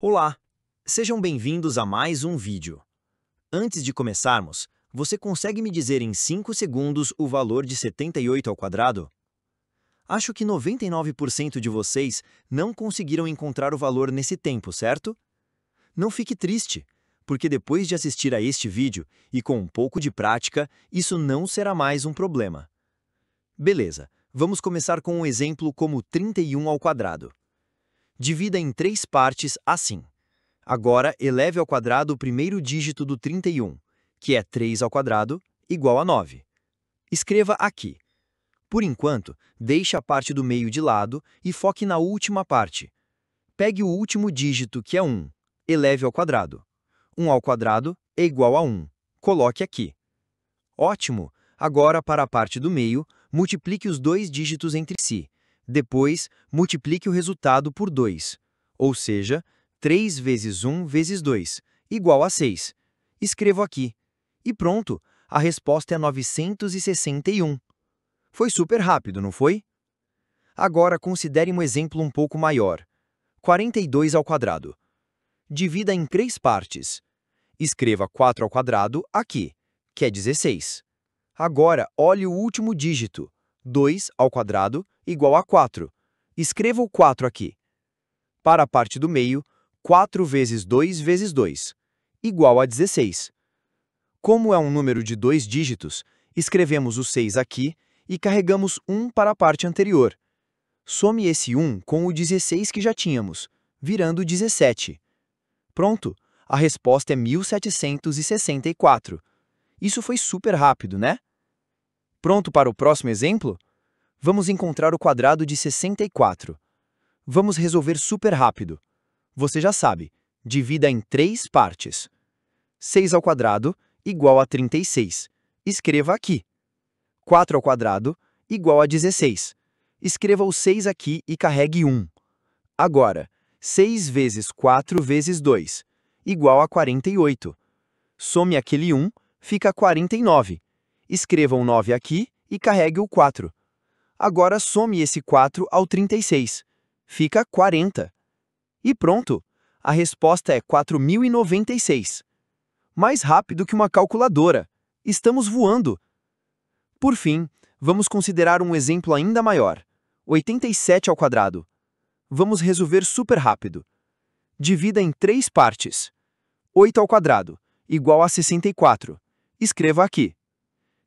Olá, sejam bem-vindos a mais um vídeo. Antes de começarmos, você consegue me dizer em 5 segundos o valor de 78 ao quadrado? Acho que 99% de vocês não conseguiram encontrar o valor nesse tempo, certo? Não fique triste, porque depois de assistir a este vídeo e com um pouco de prática, isso não será mais um problema. Beleza, vamos começar com um exemplo como 31 ao quadrado. Divida em três partes assim. Agora, eleve ao quadrado o primeiro dígito do 31, que é 3 ao quadrado, igual a 9. Escreva aqui. Por enquanto, deixe a parte do meio de lado e foque na última parte. Pegue o último dígito, que é 1, eleve ao quadrado. 1 ao quadrado é igual a 1. Coloque aqui. Ótimo! Agora, para a parte do meio, multiplique os dois dígitos entre si. Depois, multiplique o resultado por 2, ou seja, 3 vezes 1 vezes 2, igual a 6. Escrevo aqui. E pronto, a resposta é 961. Foi super rápido, não foi? Agora considere um exemplo um pouco maior. 42 ao quadrado. Divida em 3 partes. Escreva 4 ao quadrado aqui, que é 16. Agora, olhe o último dígito, 2 ao quadrado igual a 4. Escreva o 4 aqui. Para a parte do meio, 4 vezes 2 vezes 2, igual a 16. Como é um número de dois dígitos, escrevemos o 6 aqui e carregamos 1 para a parte anterior. Some esse 1 com o 16 que já tínhamos, virando 17. Pronto, a resposta é 1764. Isso foi super rápido, né? Pronto para o próximo exemplo? Vamos encontrar o quadrado de 64. Vamos resolver super rápido. Você já sabe, divida em três partes. 6 ao quadrado igual a 36. Escreva aqui. 4 ao quadrado igual a 16. Escreva o 6 aqui e carregue 1. Agora, 6 vezes 4 vezes 2, igual a 48. Some aquele 1, fica 49 escreva o 9 aqui e carregue o 4. Agora some esse 4 ao 36. Fica 40. E pronto! A resposta é 4096. Mais rápido que uma calculadora. Estamos voando! Por fim, vamos considerar um exemplo ainda maior. 87 ao quadrado. Vamos resolver super rápido. Divida em três partes. 8 ao quadrado, igual a 64. Escreva aqui.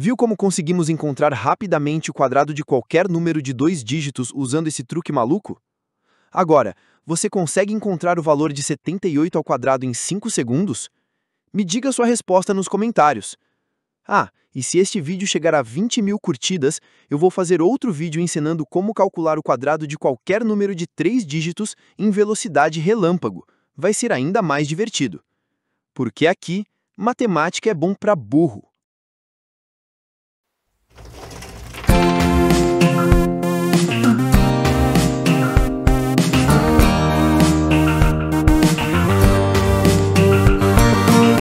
Viu como conseguimos encontrar rapidamente o quadrado de qualquer número de dois dígitos usando esse truque maluco? Agora, você consegue encontrar o valor de 78 ao quadrado em 5 segundos? Me diga sua resposta nos comentários. Ah, e se este vídeo chegar a 20 mil curtidas, eu vou fazer outro vídeo ensinando como calcular o quadrado de qualquer número de três dígitos em velocidade relâmpago. Vai ser ainda mais divertido. Porque aqui, matemática é bom para burro.